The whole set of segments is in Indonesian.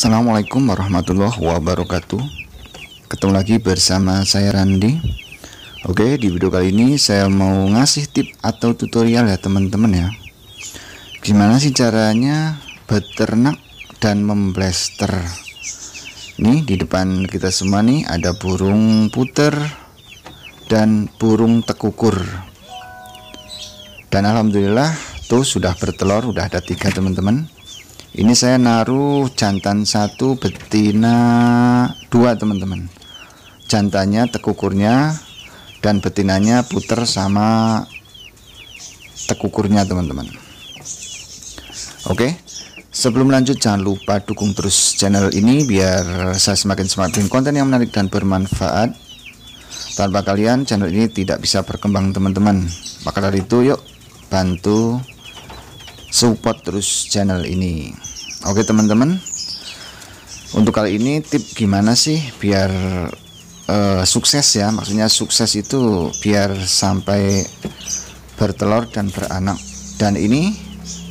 Assalamualaikum warahmatullahi wabarakatuh Ketemu lagi bersama saya Randi Oke di video kali ini saya mau ngasih tip atau tutorial ya teman-teman ya Gimana sih caranya beternak dan memblester Nih di depan kita semua nih ada burung puter dan burung tekukur Dan Alhamdulillah tuh sudah bertelur udah ada tiga teman-teman ini saya naruh jantan satu betina dua teman-teman jantannya tekukurnya dan betinanya puter sama tekukurnya teman-teman oke sebelum lanjut jangan lupa dukung terus channel ini biar saya semakin semakin konten yang menarik dan bermanfaat tanpa kalian channel ini tidak bisa berkembang teman-teman maka dari itu yuk bantu support terus channel ini oke teman-teman untuk kali ini tip gimana sih biar uh, sukses ya maksudnya sukses itu biar sampai bertelur dan beranak dan ini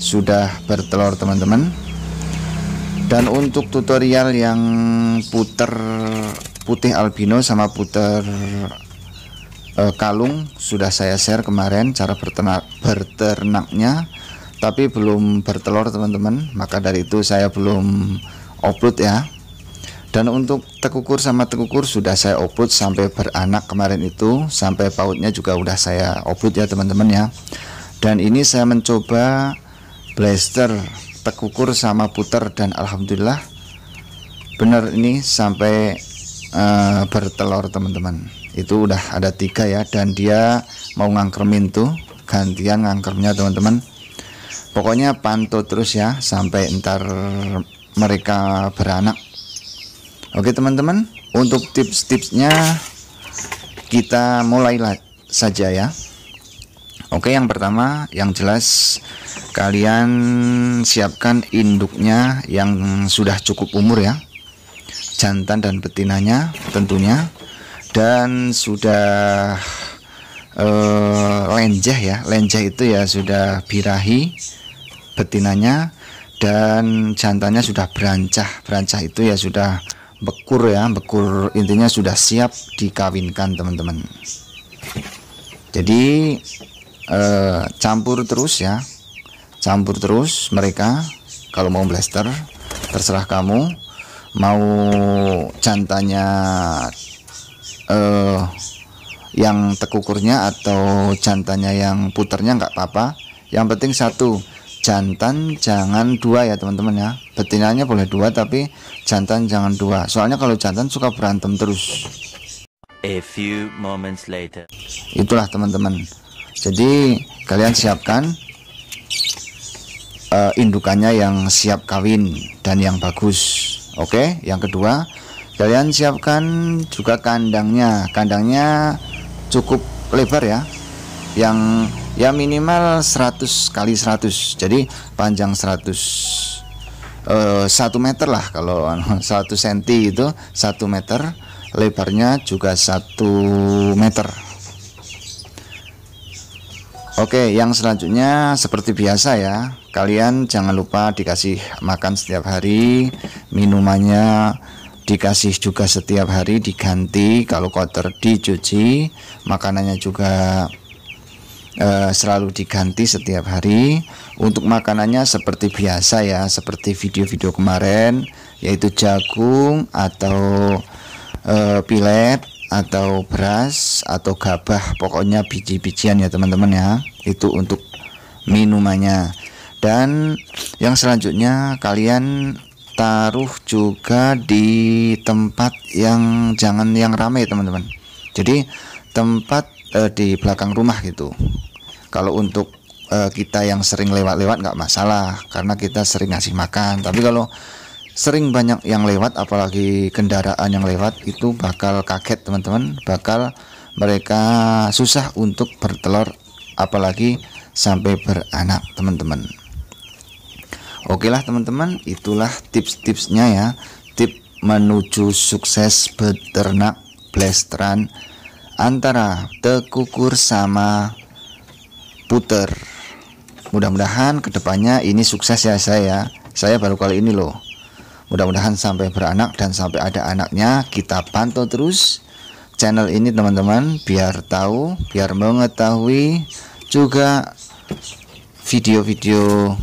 sudah bertelur teman-teman dan untuk tutorial yang puter putih albino sama puter uh, kalung sudah saya share kemarin cara berternak berternaknya tapi belum bertelur teman-teman maka dari itu saya belum upload ya dan untuk tekukur sama tekukur sudah saya upload sampai beranak kemarin itu sampai pautnya juga udah saya upload ya teman-teman ya dan ini saya mencoba blaster tekukur sama puter dan alhamdulillah benar ini sampai e, bertelur teman-teman itu udah ada tiga ya dan dia mau ngangkermin tuh gantian ngangkernya teman-teman pokoknya pantau terus ya sampai ntar mereka beranak oke teman-teman untuk tips-tipsnya kita mulai saja ya oke yang pertama yang jelas kalian siapkan induknya yang sudah cukup umur ya jantan dan betinanya tentunya dan sudah uh, eh, lenjah ya lenjah itu ya sudah birahi betinanya dan jantannya sudah berancah berancah itu ya sudah bekur ya bekur intinya sudah siap dikawinkan teman-teman jadi eh, campur terus ya campur terus mereka kalau mau blaster terserah kamu mau jantannya eh, yang tekukurnya atau jantannya yang puternya nggak apa-apa yang penting satu jantan jangan dua ya teman-teman ya betinanya boleh dua tapi jantan jangan dua soalnya kalau jantan suka berantem terus A few moments later. Itulah teman-teman. Jadi kalian siapkan uh, indukannya yang siap kawin dan yang bagus. Oke, okay? yang kedua kalian siapkan juga kandangnya. Kandangnya cukup lebar ya. Yang ya minimal 100 kali 100 jadi panjang 100 eh, satu uh, meter lah kalau anu, satu senti itu satu meter lebarnya juga satu meter Oke yang selanjutnya seperti biasa ya kalian jangan lupa dikasih makan setiap hari minumannya dikasih juga setiap hari diganti kalau kotor dicuci makanannya juga Eh, selalu diganti setiap hari untuk makanannya seperti biasa ya seperti video-video kemarin yaitu jagung atau e, pilet atau beras atau gabah pokoknya biji-bijian ya teman-teman ya itu untuk minumannya dan yang selanjutnya kalian taruh juga di tempat yang jangan yang ramai teman-teman jadi tempat eh, di belakang rumah gitu kalau untuk uh, kita yang sering lewat-lewat nggak masalah karena kita sering ngasih makan tapi kalau sering banyak yang lewat apalagi kendaraan yang lewat itu bakal kaget teman-teman bakal mereka susah untuk bertelur apalagi sampai beranak teman-teman Oke lah teman-teman itulah tips-tipsnya ya tip menuju sukses beternak blasteran antara tekukur sama puter mudah-mudahan kedepannya ini sukses ya saya ya. saya baru kali ini loh mudah-mudahan sampai beranak dan sampai ada anaknya kita pantau terus channel ini teman-teman biar tahu biar mengetahui juga video-video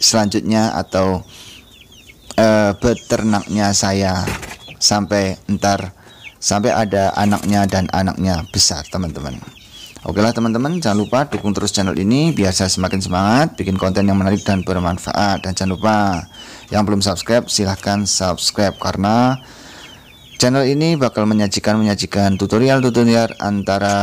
selanjutnya atau uh, beternaknya saya sampai ntar sampai ada anaknya dan anaknya besar teman-teman Oke lah teman-teman, jangan lupa dukung terus channel ini biar saya semakin semangat bikin konten yang menarik dan bermanfaat. Dan jangan lupa yang belum subscribe silahkan subscribe karena channel ini bakal menyajikan menyajikan tutorial-tutorial antara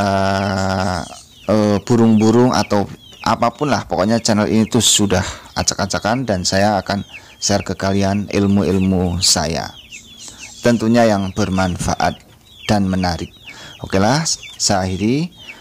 eh, burung-burung uh, atau apapun lah. Pokoknya channel ini tuh sudah acak-acakan dan saya akan share ke kalian ilmu-ilmu saya. Tentunya yang bermanfaat dan menarik. Oke lah, saya akhiri.